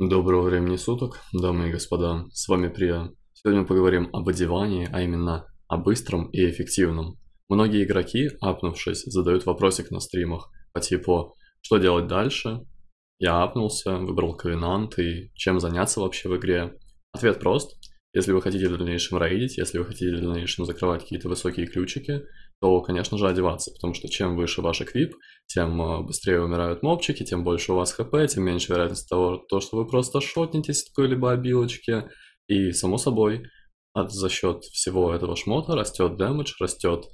Доброго времени суток, дамы и господа, с вами Прия. Сегодня мы поговорим об одевании, а именно о быстром и эффективном. Многие игроки, апнувшись, задают вопросик на стримах по типу «Что делать дальше?», «Я апнулся», «Выбрал ковенант» и «Чем заняться вообще в игре?». Ответ прост. Если вы хотите в дальнейшем рейдить, если вы хотите в дальнейшем закрывать какие-то высокие ключики, то, конечно же, одеваться, потому что чем выше ваш эквип, тем э, быстрее умирают мобчики, тем больше у вас хп, тем меньше вероятность того, то, что вы просто шотнетесь с какой-либо обилочки, и, само собой, от, а, за счет всего этого шмота растет дэмэдж, растет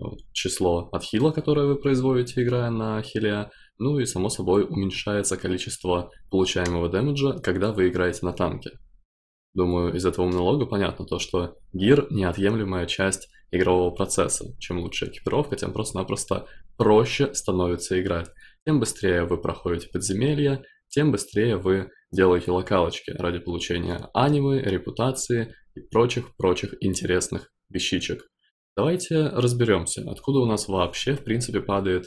э, число отхила, которое вы производите, играя на хиле, ну и, само собой, уменьшается количество получаемого дэмэджа, когда вы играете на танке. Думаю, из этого монолога понятно то, что гир – неотъемлемая часть игрового процесса. Чем лучше экипировка, тем просто-напросто проще становится играть. Тем быстрее вы проходите подземелья, тем быстрее вы делаете локалочки ради получения анимы, репутации и прочих-прочих интересных вещичек. Давайте разберемся, откуда у нас вообще, в принципе, падает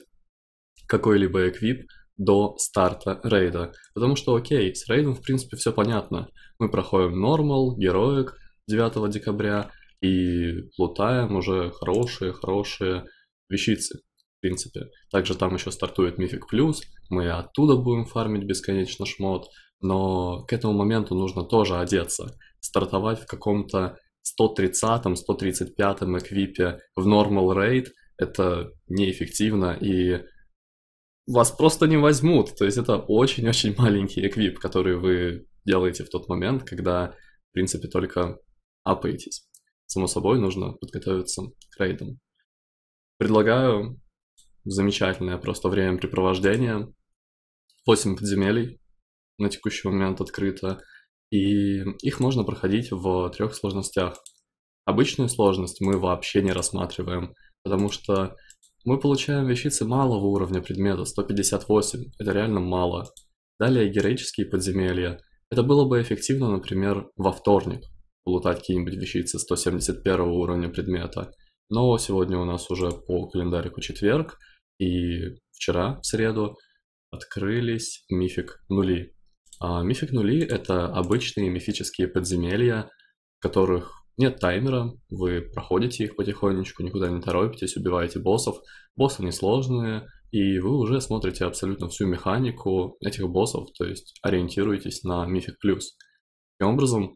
какой-либо эквип до старта рейда. Потому что, окей, с рейдом, в принципе, все понятно. Мы проходим нормал, героик 9 декабря, и лутаем уже хорошие-хорошие вещицы, в принципе. Также там еще стартует Мифик Плюс, мы оттуда будем фармить бесконечно шмот, но к этому моменту нужно тоже одеться, стартовать в каком-то 130-м, 135 эквипе в Normal Raid, это неэффективно, и вас просто не возьмут. То есть это очень-очень маленький эквип, который вы делаете в тот момент, когда, в принципе, только апаетесь само собой, нужно подготовиться к рейдам. Предлагаю замечательное просто времяпрепровождение. 8 подземелий на текущий момент открыто, и их можно проходить в трех сложностях. Обычную сложность мы вообще не рассматриваем, потому что мы получаем вещицы малого уровня предмета, 158, это реально мало. Далее героические подземелья. Это было бы эффективно, например, во вторник, лутать какие-нибудь вещицы 171 уровня предмета. Но сегодня у нас уже по календарику четверг, и вчера, в среду, открылись мифик нули. А мифик нули — это обычные мифические подземелья, в которых нет таймера, вы проходите их потихонечку, никуда не торопитесь, убиваете боссов. Боссы несложные, и вы уже смотрите абсолютно всю механику этих боссов, то есть ориентируетесь на мифик плюс. Таким образом,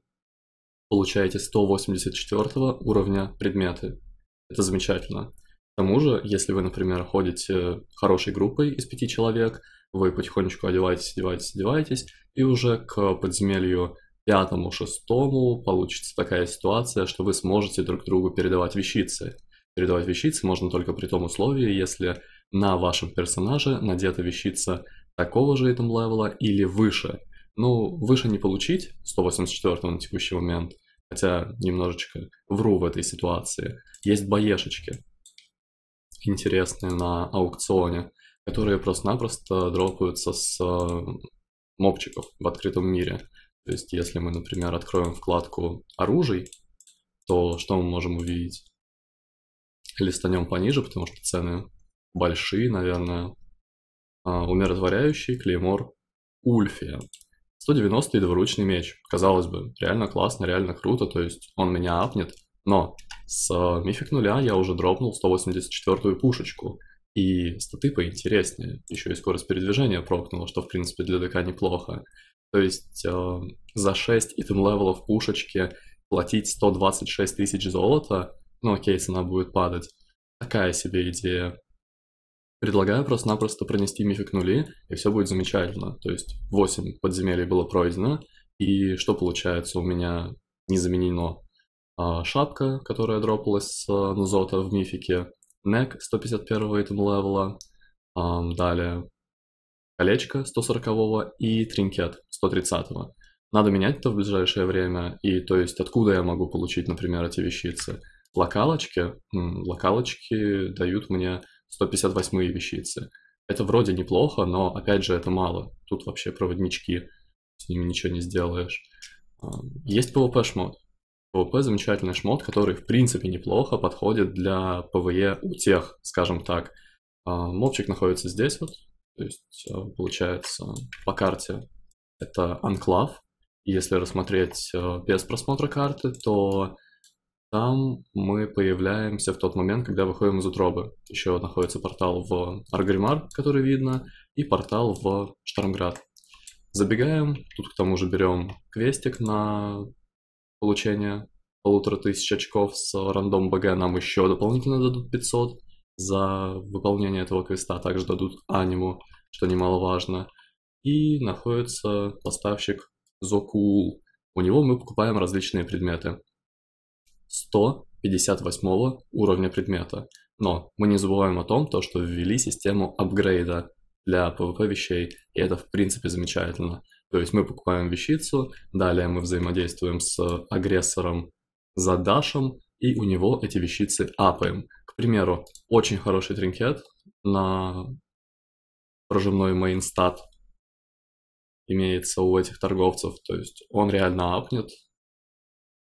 получаете 184 уровня предметы. Это замечательно. К тому же, если вы, например, ходите хорошей группой из пяти человек, вы потихонечку одеваетесь, одеваетесь, одеваетесь, и уже к подземелью пятому, шестому получится такая ситуация, что вы сможете друг другу передавать вещицы. Передавать вещицы можно только при том условии, если на вашем персонаже надета вещица такого же этом левела или выше – ну, выше не получить, 184 на текущий момент, хотя немножечко вру в этой ситуации. Есть боешечки интересные на аукционе, которые просто-напросто дропаются с э, мопчиков в открытом мире. То есть, если мы, например, откроем вкладку «Оружий», то что мы можем увидеть? Листанем пониже, потому что цены большие, наверное. А, умиротворяющий клеймор Ульфия. 190 и двуручный меч. Казалось бы, реально классно, реально круто, то есть он меня апнет. Но с э, мифик нуля я уже дропнул 184-ю пушечку. И статы поинтереснее. Еще и скорость передвижения прокнула, что в принципе для ДК неплохо. То есть э, за 6 итем левелов пушечки платить 126 тысяч золота, ну окей, цена будет падать. Такая себе идея. Предлагаю просто-напросто пронести мифик нули, и все будет замечательно. То есть 8 подземелий было пройдено, и что получается у меня не заменено? А, шапка, которая дропалась с а, Нузота в мифике, Нек 151 этом левела, далее колечко 140 и тринкет 130. -го. Надо менять это в ближайшее время, и то есть откуда я могу получить, например, эти вещицы? Локалочки, локалочки дают мне 158 вещицы. Это вроде неплохо, но опять же это мало. Тут вообще проводнички, с ними ничего не сделаешь. А, есть PvP-шмот. PvP замечательный шмот, который в принципе неплохо подходит для PvE у тех, скажем так. А, Мобчик находится здесь вот, то есть а, получается по карте это анклав. Если рассмотреть без просмотра карты, то там мы появляемся в тот момент, когда выходим из утробы. Еще находится портал в Аргримар, который видно, и портал в Штормград. Забегаем, тут к тому же берем квестик на получение полутора тысяч очков с рандом БГ нам еще дополнительно дадут 500. За выполнение этого квеста также дадут аниму, что немаловажно. И находится поставщик Зокул. У него мы покупаем различные предметы. 158 уровня предмета. Но мы не забываем о том, то, что ввели систему апгрейда для PvP вещей, и это в принципе замечательно. То есть мы покупаем вещицу, далее мы взаимодействуем с агрессором за дашем, и у него эти вещицы апаем. К примеру, очень хороший тринкет на прожимной мейнстат имеется у этих торговцев, то есть он реально апнет,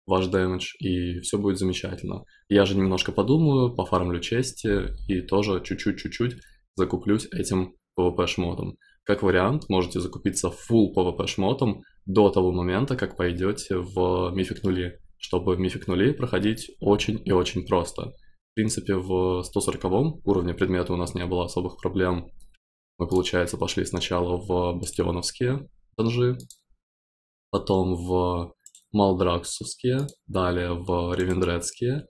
ваш дэмэдж, и все будет замечательно. Я же немножко подумаю, пофармлю чести и тоже чуть-чуть-чуть-чуть закуплюсь этим PvP-шмотом. Как вариант, можете закупиться full PvP-шмотом до того момента, как пойдете в мифик нули, чтобы мифик нули проходить очень и очень просто. В принципе, в 140 уровне предмета у нас не было особых проблем. Мы, получается, пошли сначала в бастионовские данжи, потом в Малдраксовские, далее в Ревендрецкие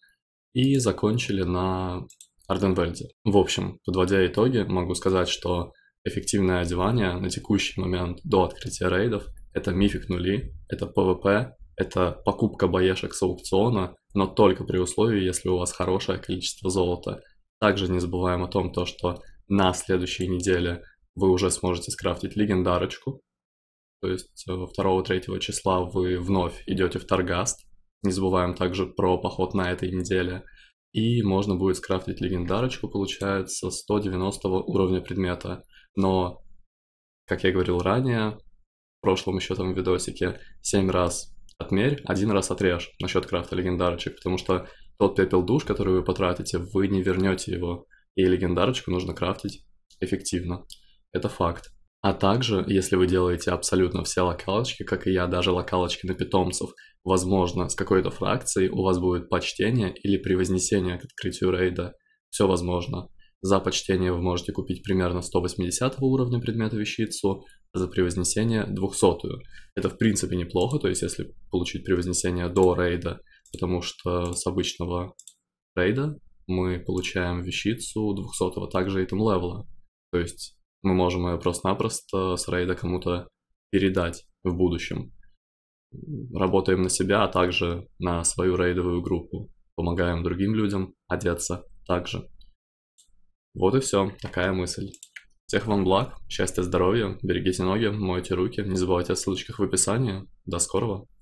и закончили на Арденвельде. В общем, подводя итоги, могу сказать, что эффективное одевание на текущий момент до открытия рейдов — это мифик нули, это ПВП, это покупка боешек с аукциона, но только при условии, если у вас хорошее количество золота. Также не забываем о том, то, что на следующей неделе вы уже сможете скрафтить легендарочку, то есть 2-3 э, числа вы вновь идете в Таргаст. Не забываем также про поход на этой неделе. И можно будет скрафтить легендарочку, получается, 190 уровня предмета. Но, как я говорил ранее, в прошлом еще там видосике, 7 раз отмерь, один раз отрежь насчет крафта легендарочек, потому что тот пепел душ, который вы потратите, вы не вернете его, и легендарочку нужно крафтить эффективно. Это факт. А также, если вы делаете абсолютно все локалочки, как и я, даже локалочки на питомцев, возможно, с какой-то фракцией у вас будет почтение или превознесение к открытию рейда. Все возможно. За почтение вы можете купить примерно 180 уровня предмета вещицу, за превознесение 200. Это в принципе неплохо, то есть если получить превознесение до рейда, потому что с обычного рейда мы получаем вещицу 200 также итем левела. То есть мы можем ее просто-напросто с рейда кому-то передать в будущем. Работаем на себя, а также на свою рейдовую группу. Помогаем другим людям одеться также. Вот и все, такая мысль. Всех вам благ, счастья, здоровья, берегите ноги, мойте руки, не забывайте о ссылочках в описании. До скорого!